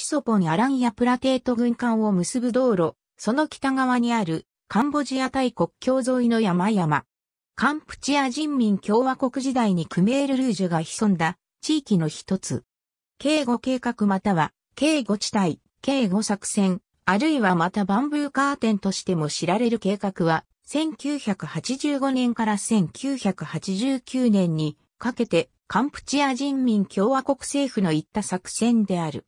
シソポンアランやプラテート軍艦を結ぶ道路、その北側にあるカンボジア大国境沿いの山々。カンプチア人民共和国時代にクメールルージュが潜んだ地域の一つ。警護計画または警護地帯、警護作戦、あるいはまたバンブーカーテンとしても知られる計画は、1985年から1989年にかけてカンプチア人民共和国政府の言った作戦である。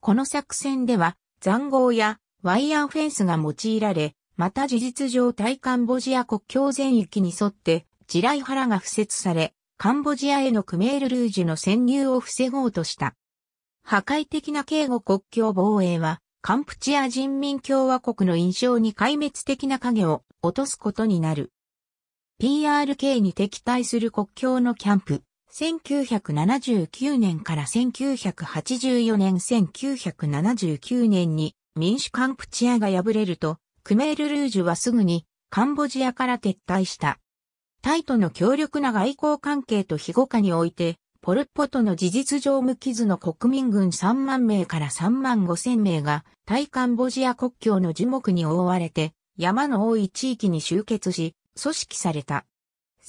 この作戦では、残壕やワイヤーフェンスが用いられ、また事実上対カンボジア国境全域に沿って、地雷原が敷設され、カンボジアへのクメールルージュの潜入を防ごうとした。破壊的な警護国境防衛は、カンプチア人民共和国の印象に壊滅的な影を落とすことになる。PRK に敵対する国境のキャンプ、1979年から1984年1979年に民主カンプチアが敗れると、クメールルージュはすぐにカンボジアから撤退した。タイとの強力な外交関係と庇護下において、ポルポトの事実上無傷の国民軍3万名から3万5千名が、タイカンボジア国境の樹木に覆われて、山の多い地域に集結し、組織された。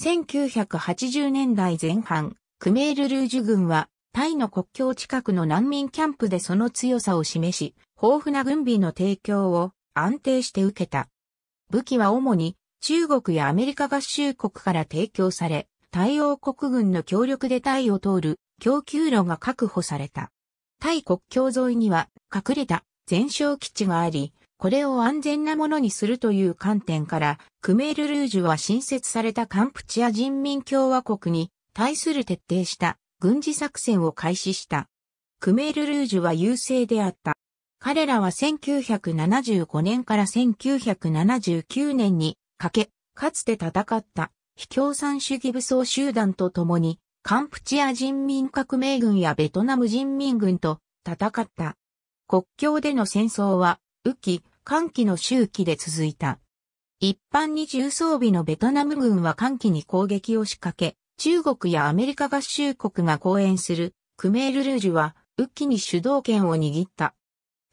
1980年代前半、クメールルージュ軍は、タイの国境近くの難民キャンプでその強さを示し、豊富な軍備の提供を安定して受けた。武器は主に中国やアメリカ合衆国から提供され、対応国軍の協力でタイを通る供給路が確保された。タイ国境沿いには隠れた全哨基地があり、これを安全なものにするという観点から、クメールルージュは新設されたカンプチア人民共和国に対する徹底した軍事作戦を開始した。クメールルージュは優勢であった。彼らは1975年から1979年にかけ、かつて戦った非共産主義武装集団と共に、カンプチア人民革命軍やベトナム人民軍と戦った。国境での戦争は雨季、寒季の周期で続いた。一般に重装備のベトナム軍は寒季に攻撃を仕掛け、中国やアメリカ合衆国が講演するクメール・ルージュは雨季に主導権を握った。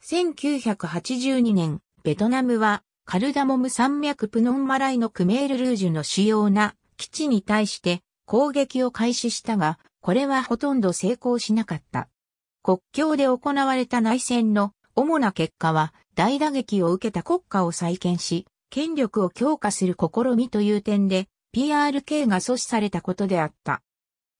1982年、ベトナムはカルダモム山脈プノンマライのクメール・ルージュの主要な基地に対して攻撃を開始したが、これはほとんど成功しなかった。国境で行われた内戦の主な結果は、大打撃を受けた国家を再建し、権力を強化する試みという点で、PRK が阻止されたことであった。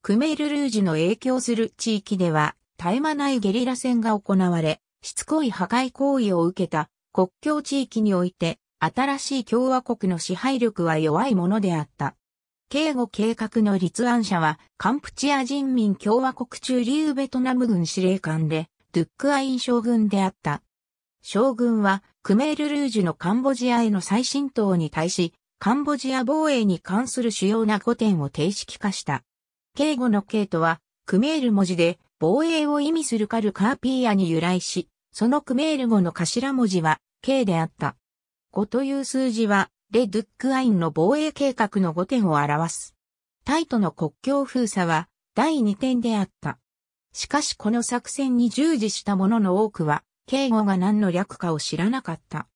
クメールルージュの影響する地域では、絶え間ないゲリラ戦が行われ、しつこい破壊行為を受けた国境地域において、新しい共和国の支配力は弱いものであった。警護計画の立案者は、カンプチア人民共和国中流ベトナム軍司令官で、ドゥックアイン将軍であった。将軍は、クメールルージュのカンボジアへの再浸透に対し、カンボジア防衛に関する主要な語点を定式化した。敬語の敬とは、クメール文字で、防衛を意味するカルカーピーアに由来し、そのクメール語の頭文字は、敬であった。5という数字は、レ・ドゥックアインの防衛計画の語点を表す。タイとの国境封鎖は、第二点であった。しかしこの作戦に従事した者の多くは、警護が何の略かを知らなかった。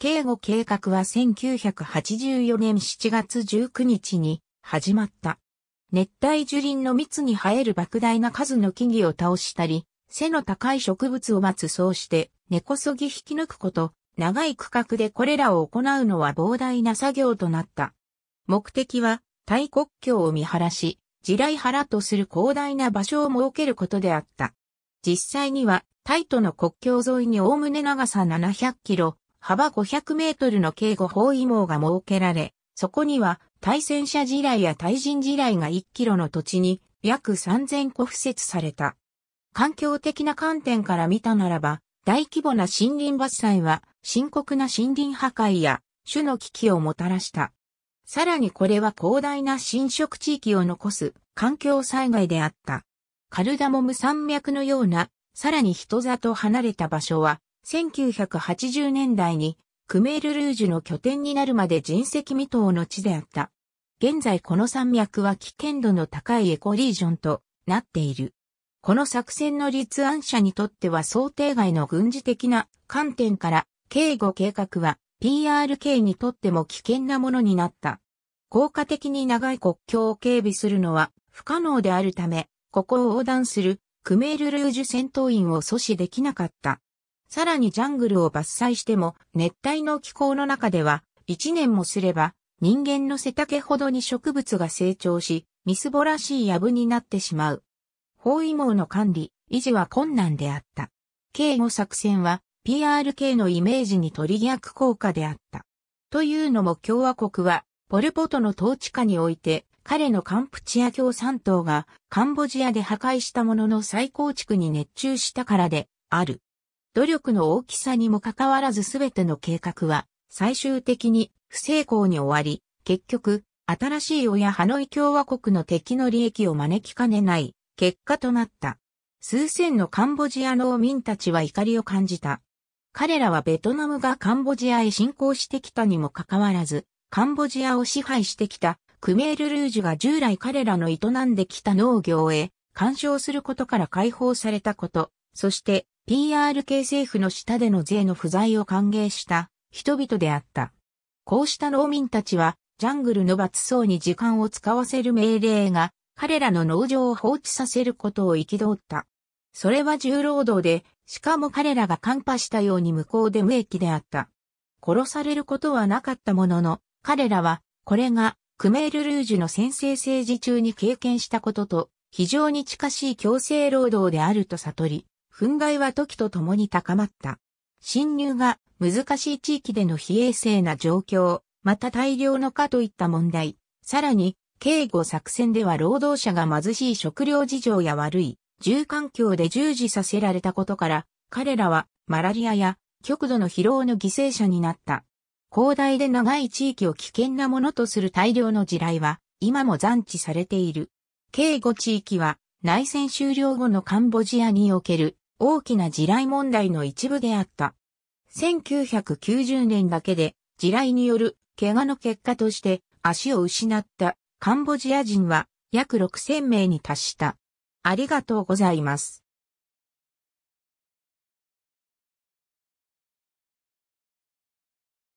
警護計画は1984年7月19日に始まった。熱帯樹林の密に生える莫大な数の木々を倒したり、背の高い植物を待つそうして根こそぎ引き抜くこと、長い区画でこれらを行うのは膨大な作業となった。目的は、大国境を見晴らし、地雷原とする広大な場所を設けることであった。実際には、タイとの国境沿いにおおむね長さ700キロ、幅500メートルの警護包囲網が設けられ、そこには対戦車地雷や対人地雷が1キロの土地に約3000個付設された。環境的な観点から見たならば、大規模な森林伐採は深刻な森林破壊や種の危機をもたらした。さらにこれは広大な侵食地域を残す環境災害であった。カルダモム山脈のような、さらに人里離れた場所は、1980年代にクメールルージュの拠点になるまで人石未踏の地であった。現在この山脈は危険度の高いエコリージョンとなっている。この作戦の立案者にとっては想定外の軍事的な観点から、警護計画は PRK にとっても危険なものになった。効果的に長い国境を警備するのは不可能であるため、ここを横断するクメールルージュ戦闘員を阻止できなかった。さらにジャングルを伐採しても熱帯の気候の中では1年もすれば人間の背丈ほどに植物が成長し、みすぼらしいブになってしまう。包囲網の管理、維持は困難であった。警護作戦は PRK のイメージに取り逆効果であった。というのも共和国は、ポルポトの統治下において、彼のカンプチア共産党がカンボジアで破壊したものの再構築に熱中したからである。努力の大きさにもかかわらず全ての計画は最終的に不成功に終わり、結局、新しい親ハノイ共和国の敵の利益を招きかねない結果となった。数千のカンボジア農民たちは怒りを感じた。彼らはベトナムがカンボジアへ侵攻してきたにもかかわらず、カンボジアを支配してきたクメールルージュが従来彼らの営んできた農業へ干渉することから解放されたこと、そして PRK 政府の下での税の不在を歓迎した人々であった。こうした農民たちはジャングルの罰層に時間を使わせる命令が彼らの農場を放置させることを憤った。それは重労働でしかも彼らがカンパしたように無効で無益であった。殺されることはなかったものの、彼らは、これが、クメール・ルージュの先制政治中に経験したことと、非常に近しい強制労働であると悟り、憤慨は時と共に高まった。侵入が難しい地域での非衛生な状況、また大量の化といった問題、さらに、警護作戦では労働者が貧しい食料事情や悪い住環境で従事させられたことから、彼らはマラリアや極度の疲労の犠牲者になった。広大で長い地域を危険なものとする大量の地雷は、今も残置されている。警護地域は、内戦終了後のカンボジアにおける大きな地雷問題の一部であった。1990年だけで地雷による怪我の結果として足を失ったカンボジア人は約6000名に達した。ありがとうございます。